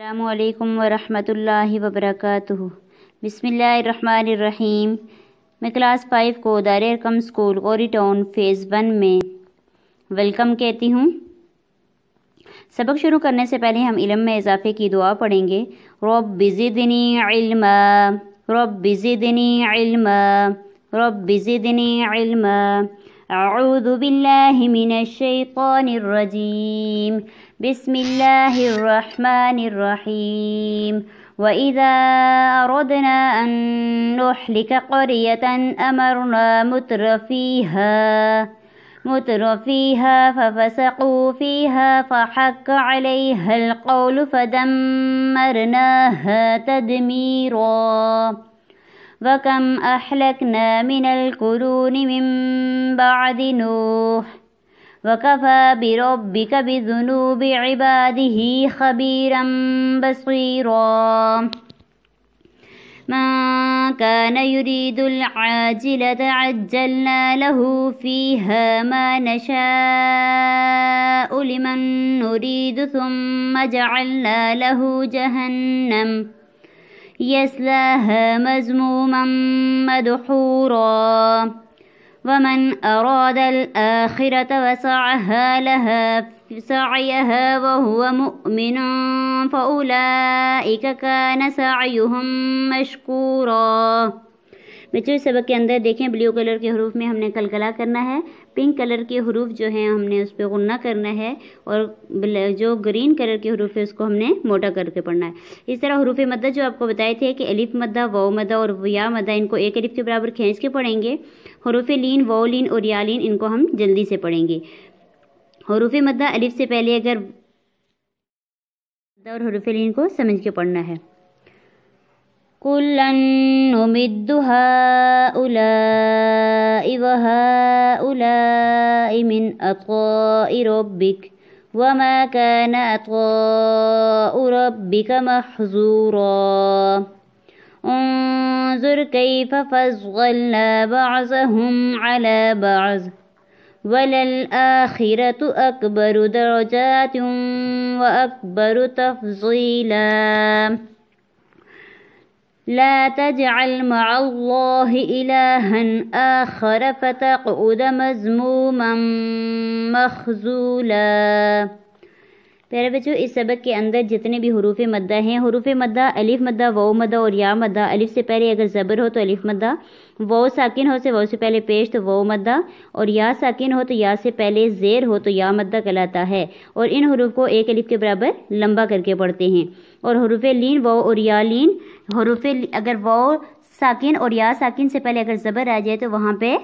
अल्लाम वरहमतुल्लाहि वबरकातुहु बिस्मिल्लाहिर्रहमानिर्रहीम मैं क्लास फाइव को दार कम स्कूल और टाउन फ़ेज़ वन में वेलकम कहती हूँ सबक शुरू करने से पहले हम इलम में इजाफे की दुआ पढ़ेंगे रब बिजनी रब बिजनी रब बिजनी أعوذ بالله من الشيطان الرجيم بسم الله الرحمن الرحيم وإذا أردنا أن نحلك قرية أمرنا متر فيها متر فيها ففسقوا فيها فحق عليها القول فدمرناها تدميرا وكم أهلكنا من القرون من بعد نوح وكفى بربك بذنوب عباده خبيرا بصيرا من كان يريد العاجلة عجلنا له فيها ما نشاء لمن نريد ثم جعلنا له جهنم يسلاها مزموما مدحورا ومن أراد الآخرة وسعها لها سعيها وهو مؤمن فأولئك كان سعيهم مشكورا बच्चों सबक के अंदर देखें ब्लू कलर के हरूफ में हमने कलकला करना है पिंक कलर के हरूफ जो हैं हमने उस पर गुन्ना करना है और जो ग्रीन कलर के हरूफ है उसको हमने मोटा करके पढ़ना है इस तरह हरूफ मदा जो आपको बताए थे कि अलिफ मदा वो मदा और या मदा इनको एक अलिफ के बराबर खींच के पढ़ेंगे हरूफ लीन वो लीन और या लीन इनको हम जल्दी से पढ़ेंगे हरूफ मदा अलिफ से पहले अगर और हरूफ लीन को समझ के पढ़ना है كلا نمد هؤلاء وهؤلاء من عطاء ربك وما كان عطاء ربك محظورا انظر كيف فضلنا بعضهم على بعض وللآخرة أكبر درجات وأكبر تفضيلا لا تجعل مع الله إلها آخر فتقعد مذموما مخزولا प्यारे बच्चों इस सबक के अंदर जितने भी हरूफ मद्दा हैं हरूफ मद्दा अलिफ मद्दा वो मद्दा और या मद्दा अलिफ से पहले अगर ज़बर हो तो अलिफ मद्दा वो साकिन हो से वो से पहले पेश तो वो मद्दा और या साकिन हो तो या से पहले ज़ेर हो तो या मद्दा कहलाता है और इन हरूफ को एक अलिफ के बराबर लंबा करके पढ़ते हैं और हरूफ लीन वो और या लीन हरूफ अगर वो साकिन और या साकिन से पहले अगर ज़बर आ जाए तो वहाँ पे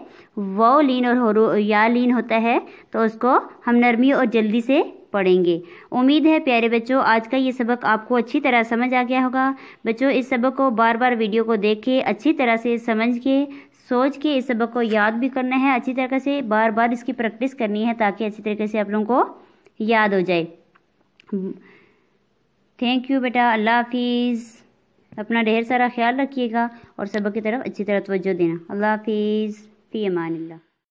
वो लीन और या लीन होता है तो उसको हम नरमी और जल्दी से पढ़ेंगे उम्मीद है प्यारे बच्चों आज का ये सबक आपको अच्छी तरह समझ आ गया होगा बच्चों इस सबक को बार बार वीडियो को देख के अच्छी तरह से समझ के सोच के इस सबक को याद भी करना है अच्छी तरह से बार बार इसकी प्रैक्टिस करनी है ताकि अच्छी तरीके से आप लोगों को याद हो जाए थैंक यू बेटा अल्लाह हाफिज़ अपना ढेर सारा ख्याल रखिएगा और सबक की तरफ अच्छी तरह तवज्जो देना अल्लाह हाफिज़ फ़ी अमान